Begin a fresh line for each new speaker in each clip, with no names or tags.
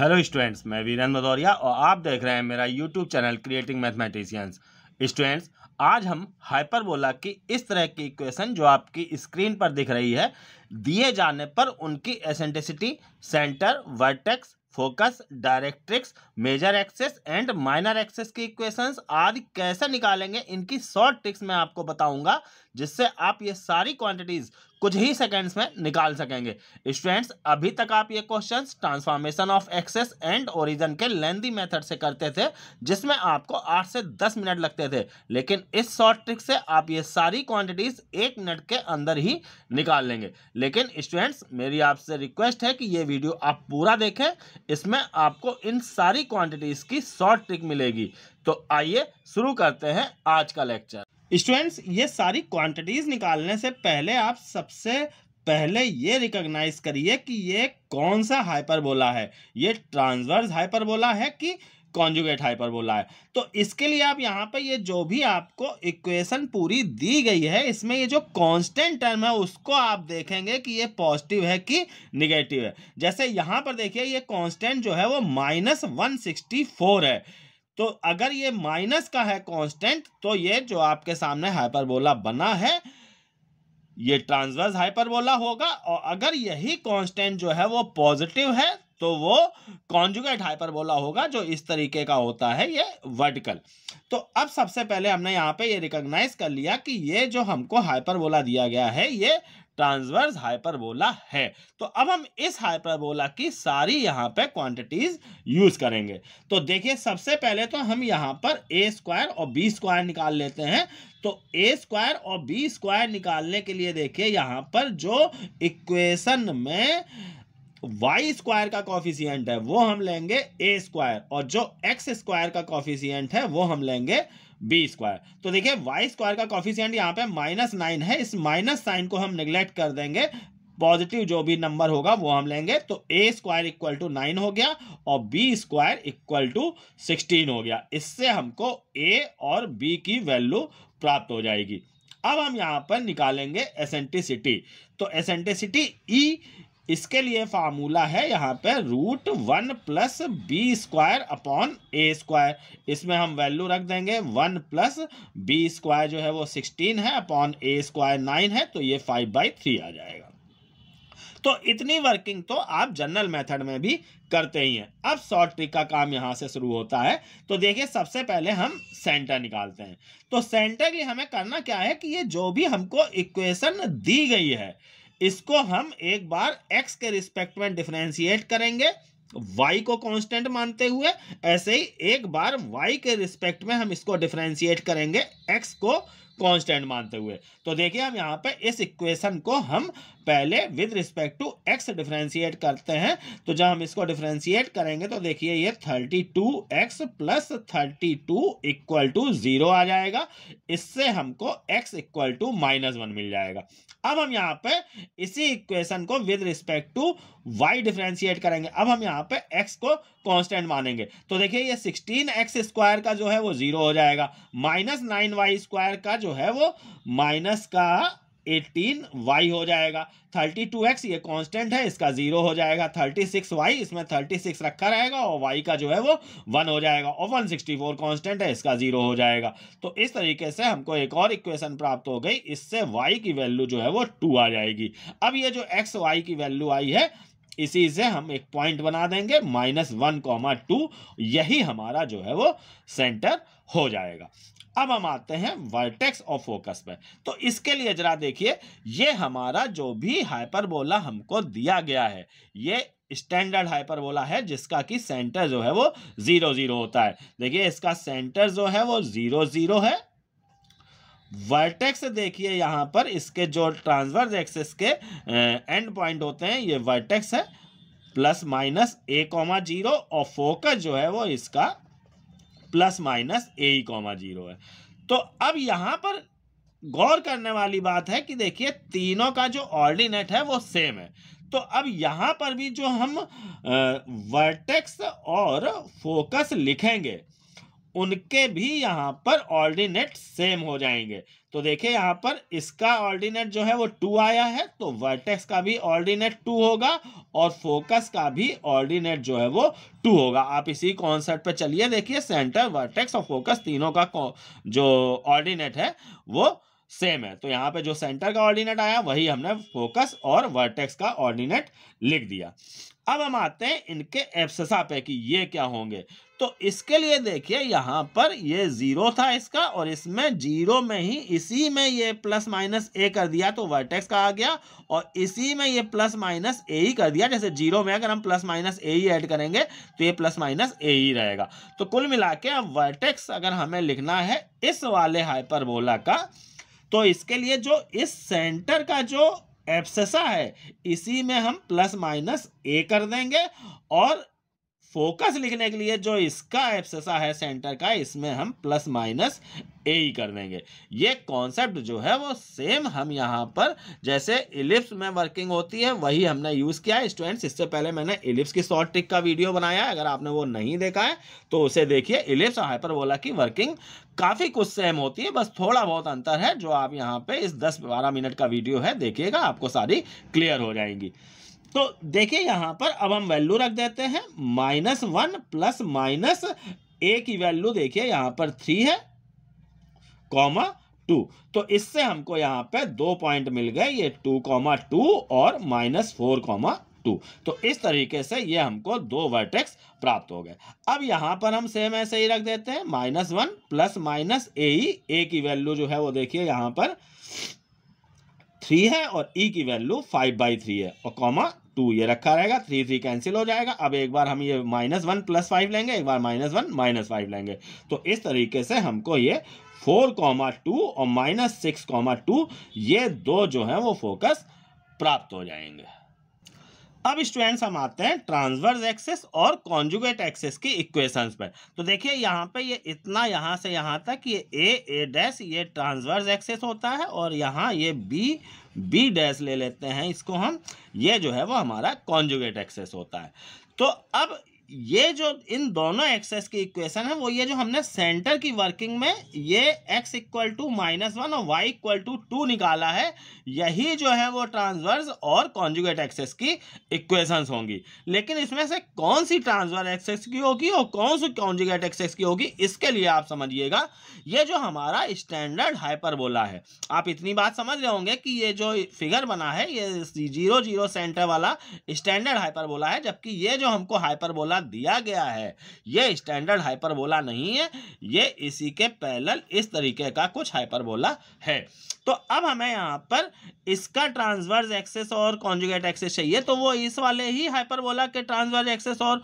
hello students मैं वीरेंद्र मदौरिया और आप देख रहे हैं मेरा YouTube channel creating mathematicians students आज हम हाइपरबोला की इस तरह की इक्वेशन जो आपकी स्क्रीन पर दिख रही है दिए जाने पर उनकी eccentricity centre vertex focus directrix major axis and minor axis की इक्वेशंस आदि कैसे निकालेंगे इनकी शॉर्ट ट्रिक्स मैं आपको बताऊंगा जिससे आप ये सारी क्वांटिटीज कुछ ही सेकंड्स में निकाल सकेंगे स्टूडेंट्स अभी तक आप ये questions transformation of axes and origin के लेंदी मेथड से करते थे जिसमें आपको आठ से दस मिनट लगते थे लेकिन इस शॉर्ट ट्रिक से आप ये सारी क्वांटिटीज एक मिनट के अंदर ही निकाल लेंगे लेकिन स्टूडेंट्स मेरी आपसे रिक्वेस्ट है कि ये वीडियो आप पूरा देखें इसमें आपको इन सारी क्वांटिटीज़ की शॉर्ट ट्रिक मिलेगी तो आइए शुरू करते हैं आज का लेक्चर स्टूडेंट्स ये सारी क्वांटिटीज़ निकालने से पहले आप सबसे पहले ये रिकॉग्नाइज करिए कि ये कौन सा हाइपरबोला है ये ट्रांसवर्स हाइपरबोला है कि कॉन्जुगेट हाइपर बोला है तो इसके लिए आप यहाँ पर ये जो भी आपको इक्वेशन पूरी दी गई है इसमें ये जो कांस्टेंट टर्म है उसको आप देखेंगे कि ये पॉजिटिव है कि निगेटिव है जैसे यहाँ पर देखिए ये कांस्टेंट जो है वो माइनस वन सिक्सटी फोर है तो अगर ये माइनस का है कॉन्स्टेंट तो ये जो आपके सामने हाइपर बना है ये ट्रांसवर्स हाइपरबोला होगा और अगर यही कांस्टेंट जो है वो पॉजिटिव है तो वो कॉन्जुगेट हाइपर बोला होगा जो इस तरीके का होता है ये वर्टिकल तो अब सबसे पहले हमने यहाँ पे ये रिकॉग्नाइज कर लिया कि ये जो हमको हाइपर बोला दिया गया है ये ट्रांसवर्स हाइपरबोला है तो अब हम इस हाइपरबोला की सारी यहाँ पे क्वांटिटीज यूज करेंगे तो देखिए सबसे पहले तो हम यहाँ पर ए स्क्वायर और बी स्क्वायर निकाल लेते हैं तो ए स्क्वायर और बी स्क्वायर निकालने के लिए देखिए यहाँ पर जो इक्वेशन में वाई स्क्वायर का कॉफिशियंट है वो हम लेंगे ए स्क्वायर और जो एक्स स्क्वायर का कॉफिशियंट है वो हम लेंगे बी स्क्वायर तो देखिए वाई स्क्वायर का कॉफिशियंट यहाँ पे माइनस नाइन है इस माइनस साइन को हम निग्लेक्ट कर देंगे पॉजिटिव जो भी नंबर होगा वो हम लेंगे तो ए स्क्वायर इक्वल टू नाइन हो गया और B square equal to sixteen हो गया इससे हमको ए और बी की वैल्यू प्राप्त हो जाएगी अब हम यहाँ पर निकालेंगे एसेंटिसिटी तो एसेंटिसिटी ई e इसके लिए फार्मूला है यहाँ पे root one plus B square upon ए स्क्वायर इसमें हम वैल्यू रख देंगे वन प्लस बी स्क्वायर जो है वो सिक्सटीन है अपॉन ए स्क्वायर नाइन है तो ये फाइव बाई थ्री आ जाएगा तो इतनी वर्किंग तो आप जनरल मेथड में भी करते ही हैं अब शॉर्ट ट्रिक का काम यहाँ से शुरू होता है तो देखिए सबसे पहले हम सेंटर निकालते हैं तो सेंटर की हमें करना क्या है कि ये जो भी हमको इक्वेशन दी गई है इसको हम एक बार x के रिस्पेक्ट में डिफ्रेंशिएट करेंगे y को कांस्टेंट मानते हुए ऐसे ही एक बार y के रिस्पेक्ट में हम इसको डिफ्रेंशिएट करेंगे x को कांस्टेंट मानते हुए तो देखिए हम यहाँ पे इस इक्वेशन को हम पहले with respect to X differentiate करते हैं तो जब हम इसको डिफ्रेंशिएट करेंगे तो देखिए ये thirty two X plus thirty two equal to zero आ जाएगा इससे हमको X equal to minus one मिल जाएगा अब हम यहाँ पे इसी इक्वेशन को with respect to Y differentiate करेंगे अब हम यहाँ पे एक्स को कांस्टेंट मानेंगे तो देखिए ये सिक्सटीन एक्स स्क्वायर का जो है वो जीरो हो जाएगा माइनस नाइन वाई स्क्वायर का जो है वो माइनस का एटीन वाई हो जाएगा थर्टी टू एक्स ये कांस्टेंट है इसका जीरो हो जाएगा थर्टी सिक्स वाई इसमें थर्टी सिक्स रखा रहेगा और वाई का जो है वो वन हो जाएगा और वन सिक्सटी फोर कॉन्स्टेंट है इसका जीरो हो जाएगा तो इस तरीके से हमको एक और इक्वेशन प्राप्त हो गई इससे वाई की वैल्यू जो है वो टू आ जाएगी अब ये जो एक्स वाई की वैल्यू आई है इसी से हम एक पॉइंट बना देंगे माइनस वन कॉमा टू यही हमारा जो है वो सेंटर हो जाएगा अब हम आते हैं वर्टेक्स ऑफ फोकस पर तो इसके लिए जरा देखिए ये हमारा जो भी हाइपरबोला हमको दिया गया है ये स्टैंडर्ड हाइपरबोला है जिसका कि सेंटर जो है वो ज़ीरो ज़ीरो होता है देखिए इसका सेंटर जो है वो ज़ीरो ज़ीरो है वर्टेक्स देखिए यहां पर इसके जो ट्रांसवर्स एक्सेस के एंड पॉइंट होते हैं ये वर्टेक्स है plus minus A comma zero और फोकस जो है वो इसका plus minus A E comma zero है तो अब यहाँ पर गौर करने वाली बात है कि देखिए तीनों का जो ऑर्डिनेट है वो सेम है तो अब यहां पर भी जो हम वर्टेक्स और फोकस लिखेंगे उनके भी यहाँ पर ऑर्डिनेट सेम हो जाएंगे तो देखिए यहाँ पर इसका ऑर्डिनेट जो है वो टू आया है तो वर्टेक्स का भी ऑर्डिनेट टू होगा और फोकस का भी ऑर्डिनेट जो है वो टू होगा आप इसी कॉन्सेप्ट पे चलिए देखिए सेंटर वर्टेक्स और फोकस तीनों का जो ऑर्डिनेट है वो सेम है तो यहाँ पे जो सेंटर का ऑर्डिनेट आया वही हमने फोकस और वर्टेक्स का ऑर्डिनेट लिख दिया अब हम आते हैं इनके एप्ससा पे कि ये क्या होंगे तो इसके लिए देखिए यहाँ पर ये ज़ीरो था इसका और इसमें जीरो में ही इसी में ये प्लस माइनस ए कर दिया तो वर्टेक्स का आ गया और इसी में ये प्लस माइनस ए ही कर दिया जैसे जीरो में अगर हम प्लस माइनस ए ही ऐड करेंगे तो ये प्लस माइनस ए ही रहेगा तो कुल मिला के अब वर्टेक्स अगर हमें लिखना है इस वाले हाइपरबोला का तो इसके लिए जो इस सेंटर का जो एफसेसा है इसी में हम प्लस माइनस ए कर देंगे और फोकस लिखने के लिए जो इसका एब्सेसा है सेंटर का इसमें हम प्लस माइनस ए ही कर देंगे ये कॉन्सेप्ट जो है वो सेम हम यहाँ पर जैसे इलिप्स में वर्किंग होती है वही हमने यूज़ किया है स्टूडेंट्स इससे पहले मैंने इलिप्स की शॉर्ट ट्रिक का वीडियो बनाया है अगर आपने वो नहीं देखा है तो उसे देखिए इलिप्स और वोला की वर्किंग काफ़ी कुछ सेम होती है बस थोड़ा बहुत अंतर है जो आप यहाँ पर इस दस बारह मिनट का वीडियो है देखिएगा आपको सारी क्लियर हो जाएंगी तो देखिए यहां पर अब हम वैल्यू रख देते हैं minus one plus minus A की वैल्यू देखिए यहां पर थ्री है कॉमा टू तो इससे हमको यहां पे दो पॉइंट मिल गए ये टू कॉमा टू और माइनस फोर कॉमा टू तो इस तरीके से ये हमको दो वर्टेक्स प्राप्त हो गए अब यहां पर हम सेम ऐसे ही रख देते हैं minus one plus minus A ही ए की वैल्यू जो है वो देखिए यहां पर थ्री है और ई e की वैल्यू फाइव बाई थ्री है और कॉमा टू ये रखा रहेगा थ्री थ्री कैंसिल हो जाएगा अब एक बार हम ये माइनस वन प्लस फाइव लेंगे एक बार माइनस वन माइनस फाइव लेंगे तो इस तरीके से हमको ये फोर कॉमा टू और माइनस सिक्स कॉमा टू ये दो जो हैं वो फोकस प्राप्त हो जाएंगे अब स्टूडेंट्स हम आते हैं ट्रांसवर्स एक्सेस और कॉन्जुगेट एक्सेस की इक्वेशंस पर तो देखिए यहाँ पे ये इतना यहाँ से यहाँ तक ये ए ए डैश ये ट्रांसवर्स एक्सेस होता है और यहाँ ये बी बी डैश ले लेते हैं इसको हम ये जो है वो हमारा कॉन्जुगेट एक्सेस होता है तो अब ये जो इन दोनों एक्सेस की इक्वेशन है वो ये जो हमने सेंटर की वर्किंग में ये x equal to minus one और वाई इक्वल टू टू निकाला है यही जो है वो ट्रांसवर्स और कॉन्जुगेट एक्सेस की इक्वेशंस होंगी लेकिन इसमें से कौन सी ट्रांसवर एक्सेस की होगी और कौन सी कॉन्जुगेट एक्सेस की होगी इसके लिए आप समझिएगा ये जो हमारा स्टैंडर्ड हाइपरबोला है आप इतनी बात समझ रहे होंगे कि ये जो फिगर बना है ये जीरो जीरो सेंटर वाला स्टैंडर्ड हाइपर है जबकि ये जो हमको हाइपर द्वारा दिया गया है यह स्टैंडर्ड हाइपरबोला नहीं है यह इसी के पैरेलल इस तरीके का कुछ हाइपरबोला है तो अब हमें यहां पर इसका ट्रांसवर्स एक्सेस और कॉन्जुगेट एक्सेस चाहिए तो वो इस वाले ही हाइपरबोला के ट्रांसवर्स एक्सेस और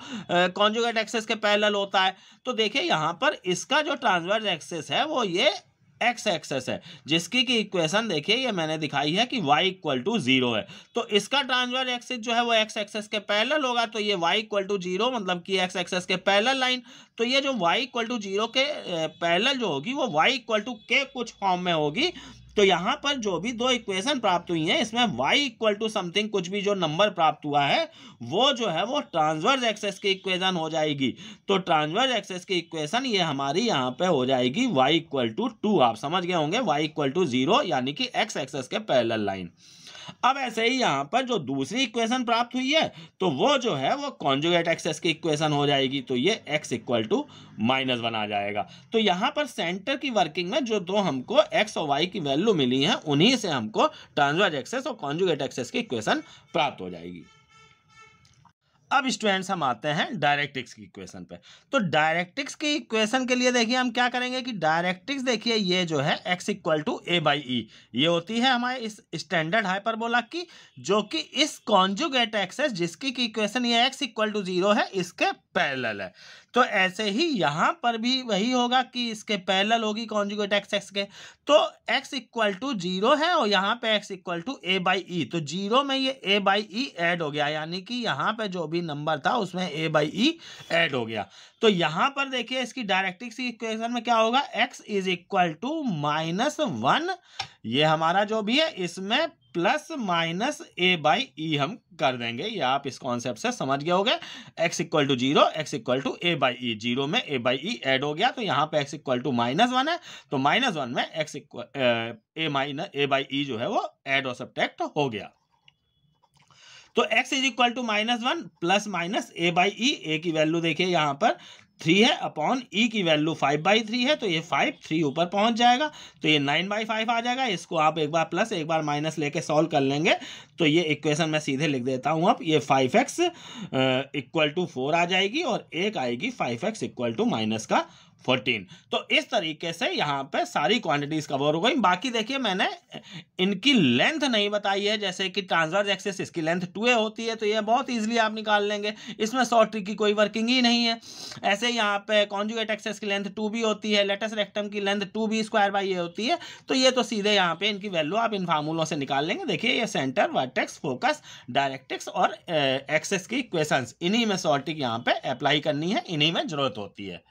कॉन्जुगेट एक्सेस के पैरेलल होता है तो देखिए यहां पर इसका जो ट्रांसवर्स एक्सेस है वो ये एक्स एक्सेस है जिसकी की इक्वेशन देखिए ये मैंने दिखाई है कि वाई इक्वल टू जीरो है तो इसका ट्रांसवर एक्सिस जो है वो एक्स एक्सेस के पैरल होगा तो ये वाई इक्वल टू जीरो मतलब कि एक्स एक्सेस के पैरल लाइन तो ये जो वाई इक्वल टू जीरो के पैरल जो होगी वो वाई इक्वल टू के कुछ फॉर्म में होगी तो यहाँ पर जो भी दो इक्वेशन प्राप्त हुई हैं इसमें y इक्वल टू समथिंग कुछ भी जो नंबर प्राप्त हुआ है वो जो है वो ट्रांसवर्स एक्सेस की इक्वेशन हो जाएगी तो ट्रांसवर्स एक्सेस की इक्वेशन ये हमारी यहाँ पे हो जाएगी y इक्वल टू टू आप समझ गए होंगे y इक्वल टू जीरो यानी कि x एक्सेस के पैरेलल लाइन अब ऐसे ही यहाँ पर जो दूसरी इक्वेशन प्राप्त हुई है तो वो जो है वो कॉन्जुगेट एक्सेस की इक्वेशन हो जाएगी तो ये x equal to minus one आ जाएगा तो यहाँ पर सेंटर की वर्किंग में जो दो हमको एक्स और वाई की वैल्यू मिली है उन्हीं से हमको ट्रांसवर्ज एक्सेस और कॉन्जुगेट एक्सेस की इक्वेशन प्राप्त हो जाएगी अब स्टूडेंट्स हम आते हैं डायरेक्टिक्स की इक्वेशन पे तो डायरेक्टिक्स की इक्वेशन के लिए देखिए हम क्या करेंगे कि डायरेक्टिक्स देखिए ये जो है x equal to a by e ये होती है हमारे इस स्टैंडर्ड हाइपरबोला की जो कि इस कॉन्जुगेट एक्सेस जिसकी की इक्वेशन ये एक्स इक्वल टू जीरो है इसके पैरल है तो ऐसे ही यहाँ पर भी वही होगा कि इसके पैरल होगी कॉन्जुगेट एक्स एक्स के तो एक्स इक्वल टू जीरो है और यहाँ पे x equal to a by e तो जीरो में ये ए बाई ई एड हो गया यानी कि यहाँ पे जो भी नंबर था उसमें ए बाई ई एड हो गया तो यहाँ पर देखिए इसकी डायरेक्टिक्स की इक्वेशन में क्या होगा x is equal to minus one ये हमारा जो भी है इसमें plus minus a by e हम कर देंगे या आप इस कॉन्सेप्ट से समझ गए होगे x equal to zero x equal to a by e zero में ए बाई ई एड हो गया तो यहाँ पे x equal to minus one है तो माइनस वन में x equal a minus a by e जो है वो एड और सब्टेक्ट हो गया तो x is equal to minus one plus minus a by e a की वैल्यू देखिए यहां पर थ्री है अपॉन ई e की वैल्यू फाइव बाई थ्री है तो ये फाइव थ्री ऊपर पहुंच जाएगा तो ये नाइन बाई फाइव आ जाएगा इसको आप एक बार प्लस एक बार माइनस लेके सॉल्व कर लेंगे तो ये इक्वेशन मैं सीधे लिख देता हूं अब ये five x equal to four आ जाएगी और एक आएगी five x equal to minus का फोर्टीन तो इस तरीके से यहाँ पे सारी क्वांटिटीज कवर हो गई बाकी देखिए मैंने इनकी लेंथ नहीं बताई है जैसे कि ट्रांसवर्स एक्सेस इसकी लेंथ टू ए होती है तो ये बहुत इजीली आप निकाल लेंगे इसमें शॉर्ट ट्रिक की कोई वर्किंग ही नहीं है ऐसे यहाँ पे कॉन्जुगेट एक्सेस की लेंथ टू बी होती है लेटेस रेक्टम की length two b square by a होती है तो ये तो सीधे यहाँ पे इनकी वैल्यू आप इन फार्मूलों से निकाल लेंगे देखिए ये सेंटर वर्टेक्स फोकस डायरेक्टिक्स और एक्सेस eh, की क्वेश्चन इन्हीं में शॉर्ट ट्रिक यहाँ पे अप्लाई करनी है इन्हीं में जरूरत होती है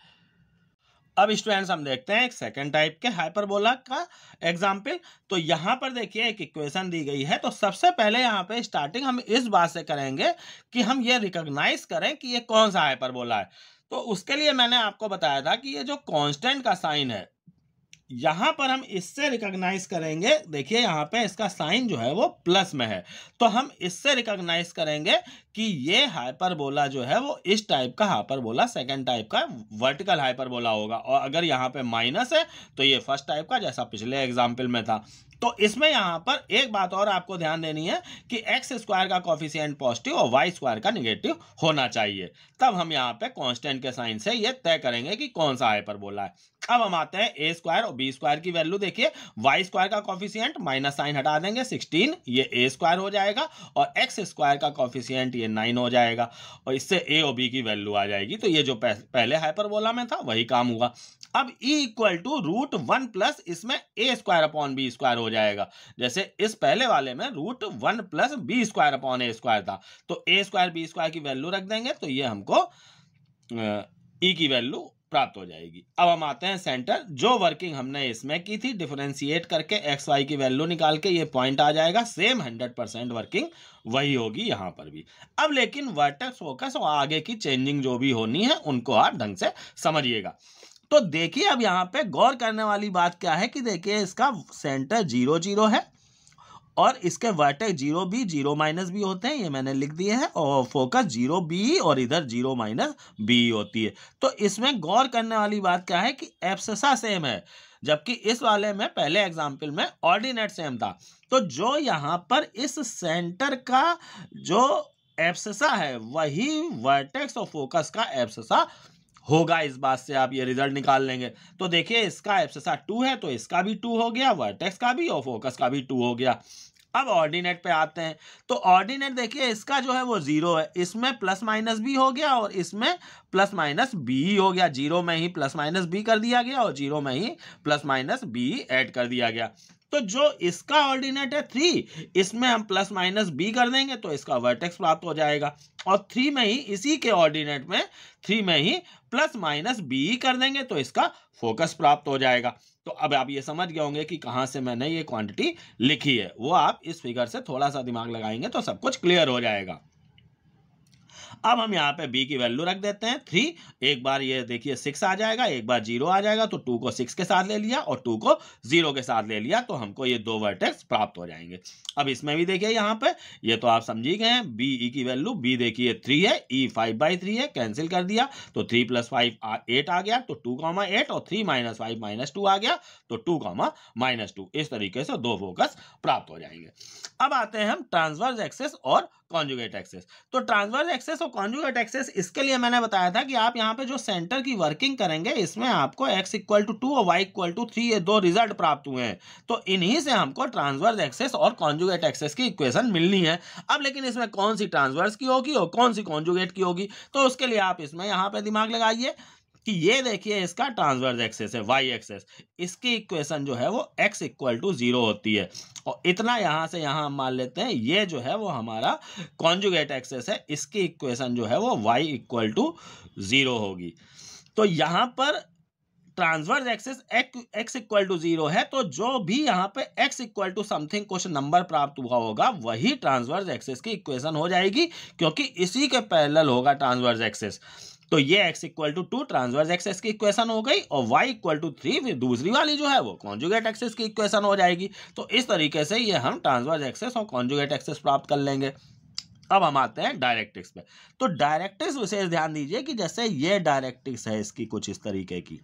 अब स्टूडेंट्स हम देखते हैं एक सेकेंड टाइप के हाइपरबोला का एग्जाम्पल तो यहाँ पर देखिए एक इक्वेशन दी गई है तो सबसे पहले यहाँ पे स्टार्टिंग हम इस बात से करेंगे कि हम ये रिकॉग्नाइज करें कि ये कौन सा हाइपरबोला है तो उसके लिए मैंने आपको बताया था कि ये जो कांस्टेंट का साइन है यहां पर हम इससे रिकॉग्नाइज करेंगे देखिए यहां पे इसका साइन जो है वो प्लस में है तो हम इससे रिकॉग्नाइज करेंगे कि ये हाइपरबोला जो है वो इस टाइप का हाइपरबोला सेकंड टाइप का वर्टिकल हाइपरबोला होगा और अगर यहां पे माइनस है तो ये फर्स्ट टाइप का जैसा पिछले एग्जाम्पल में था तो इसमें यहां पर एक बात और आपको ध्यान देनी है कि एक्स स्क्वायर का कॉफिशियंट पॉजिटिव और वाई स्क्वायर का निगेटिव होना चाहिए तब हम यहां पे कांस्टेंट के साइन से ये तय करेंगे कि कौन सा हाइपर बोला है अब हम आते हैं ए स्क्वायर और बी स्क्वायर की वैल्यू देखिए वाई स्क्वायर का कॉफिशियंट माइनस साइन हटा देंगे सिक्सटीन ये ए स्क्वायर हो जाएगा और एक्स स्क्वायर का कॉफिशियंट ये नाइन हो जाएगा और इससे ए और बी की वैल्यू आ जाएगी तो ये जो पहले हाइपरबोला में था वही काम हुआ अब e equal to root one plus इसमें a square upon b square हो जाएगा जैसे इस पहले वाले में root one plus B square upon ए स्क्वायर था तो ए स्क्वायर बी स्क्वायर की वैल्यू रख देंगे तो ये हमको ई e की वैल्यू प्राप्त हो जाएगी अब हम आते हैं सेंटर जो वर्किंग हमने इसमें की थी डिफरेंशिएट करके एक्स वाई की वैल्यू निकाल के ये पॉइंट आ जाएगा सेम हंड्रेड परसेंट वर्किंग वही होगी यहां पर भी अब लेकिन वर्टेक्स फोकस और आगे की चेंजिंग जो भी होनी है उनको आप ढंग से समझिएगा तो देखिए अब यहाँ पे गौर करने वाली बात क्या है कि देखिए इसका सेंटर जीरो जीरो है और इसके vertex zero b zero minus b होते हैं ये मैंने लिख दिए हैं और फोकस जीरो बी और इधर जीरो माइनस बी होती है तो इसमें गौर करने वाली बात क्या है कि एफ्सा सेम है जबकि इस वाले में पहले एग्जाम्पल में ऑर्डिनेट सेम था तो जो यहाँ पर इस सेंटर का जो एप्ससा है वही वर्टेक्स और फोकस का एफ्सा होगा इस बात से आप ये रिजल्ट निकाल लेंगे तो देखिए इसका एप्ससा टू है तो इसका भी टू हो गया वर्टेक्स का भी और फोकस का भी टू हो गया अब ऑर्डिनेट पे आते हैं तो ऑर्डिनेट देखिए इसका जो है वो जीरो है इसमें प्लस माइनस भी हो गया और इसमें प्लस माइनस बी हो गया जीरो में ही प्लस माइनस बी कर दिया गया और जीरो में ही प्लस माइनस बी ऐड कर दिया गया तो जो इसका ऑर्डिनेट है थ्री इसमें हम प्लस माइनस बी कर देंगे तो इसका वर्टेक्स प्राप्त हो जाएगा और थ्री में ही इसी के ऑर्डिनेट में थ्री में ही प्लस माइनस बी कर देंगे तो इसका फोकस प्राप्त हो जाएगा तो अब आप ये समझ गए होंगे कि कहाँ से मैंने ये क्वांटिटी लिखी है वो आप इस फिगर से थोड़ा सा दिमाग लगाएंगे तो सब कुछ क्लियर हो जाएगा अब हम यहाँ पे बी की वैल्यू रख देते हैं थ्री एक बार ये देखिए सिक्स आ जाएगा एक बार जीरो आ जाएगा तो टू को सिक्स के साथ ले लिया और टू को जीरो के साथ ले लिया तो हमको ये दो वर्टेक्स प्राप्त हो जाएंगे अब इसमें भी देखिए यहाँ पे ये तो आप समझी गए बी ई e की वैल्यू बी देखिए थ्री है ई फाइव बाई थ्री है कैंसिल कर दिया तो थ्री प्लस फाइव एट आ गया तो टू कॉमा एट और three minus five minus two आ गया तो टू कॉमा माइनस टू इस तरीके से दो फोकस प्राप्त हो जाएंगे अब आते हैं हम ट्रांसवर्स एक्सेस और कॉन्जुगेट एक्सेस तो ट्रांसवर्स एक्सेस और कॉन्जुगेट एक्सेस इसके लिए मैंने बताया था कि आप यहाँ पे जो सेंटर की वर्किंग करेंगे इसमें आपको एक्स इक्वल टू टू और वाई इक्वल टू थ्री ये दो रिजल्ट प्राप्त हुए हैं तो इन्हीं से हमको ट्रांसवर्स एक्सेस और कॉन्जुगेट एक्सेस की इक्वेशन मिलनी है अब लेकिन इसमें कौन सी ट्रांसवर्स की होगी और कौन सी कॉन्जुगेट की होगी तो उसके लिए आप इसमें यहाँ पर दिमाग लगाइए कि ये देखिए इसका ट्रांसवर्स एक्सेस है वाई एक्सेस इसकी इक्वेशन जो है वो एक्स इक्वल टू जीरो होती है और इतना यहाँ से यहाँ हम मान लेते हैं ये जो है वो हमारा कॉन्जुगेट एक्सेस है इसकी इक्वेशन जो है वो वाई इक्वल टू जीरो होगी तो यहाँ पर transverse axis x equal to zero है तो जो भी यहाँ पे x equal to something question number प्राप्त हुआ होगा वही ट्रांसवर्स एक्सेस की इक्वेशन हो जाएगी क्योंकि इसी के पैरेलल होगा ट्रांसवर्स एक्सेस तो ये x equal to two transverse axis की इक्वेशन हो गई और y इक्वल टू थ्री फिर दूसरी वाली जो है वो कॉन्जुगेट एक्सेस की इक्वेशन हो जाएगी तो इस तरीके से ये हम ट्रांसवर्स एक्सेस और कॉन्जुगेट एक्सेस प्राप्त कर लेंगे अब हम आते हैं डायरेक्टिक्स पे तो डायरेक्टिक्स विशेष ध्यान दीजिए कि जैसे ये डायरेक्टिक्स है इसकी कुछ इस तरीके की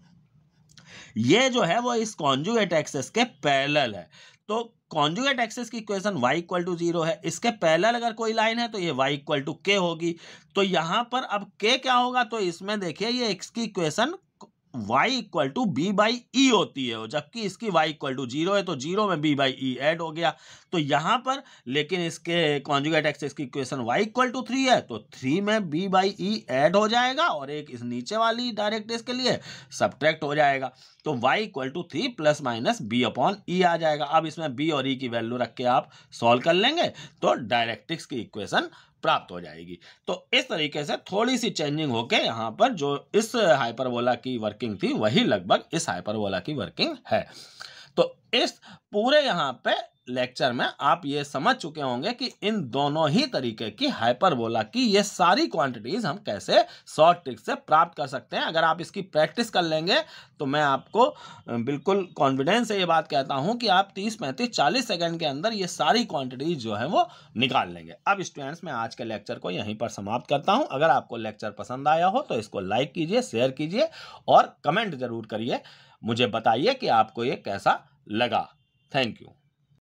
ये जो है वो इस कॉन्जुगेट एक्सेस के पैरेलल है तो कॉन्जुगेट एक्सेस की equation y equal to zero है इसके पैरेलल अगर कोई लाइन है तो ये y इक्वल टू के होगी तो यहाँ पर अब के क्या होगा तो इसमें देखिए ये x की equation y equal to b by e होती है जबकि इसकी y इक्वल टू जीरो है तो जीरो में b बाई ई एड हो गया तो यहाँ पर लेकिन इसके कॉन्जुगेट एक्सेस की equation y equal to three है तो थ्री में b बाई ई एड हो जाएगा और एक इस नीचे वाली डायरेक्ट इसके लिए सब्ट्रैक्ट हो जाएगा तो y equal to three plus minus b upon e आ जाएगा अब इसमें b और e की वैल्यू रख के आप सॉल्व कर लेंगे तो डायरेक्टिक्स की इक्वेशन प्राप्त हो जाएगी तो इस तरीके से थोड़ी सी चेंजिंग होके यहाँ पर जो इस हाइपरबोला की वर्किंग थी वही लगभग इस हाइपरबोला की वर्किंग है तो इस पूरे यहाँ पे लेक्चर में आप ये समझ चुके होंगे कि इन दोनों ही तरीके की हाइपरबोला की ये सारी क्वांटिटीज हम कैसे शॉर्ट ट्रिक से प्राप्त कर सकते हैं अगर आप इसकी प्रैक्टिस कर लेंगे तो मैं आपको बिल्कुल कॉन्फिडेंस से ये बात कहता हूँ कि आप तीस पैंतीस चालीस सेकेंड के अंदर ये सारी क्वांटिटीज जो है वो निकाल लेंगे अब स्टूडेंट्स मैं आज के लेक्चर को यहीं पर समाप्त करता हूँ अगर आपको लेक्चर पसंद आया हो तो इसको लाइक कीजिए शेयर कीजिए और कमेंट जरूर करिए मुझे बताइए कि आपको ये कैसा लगा थैंक यू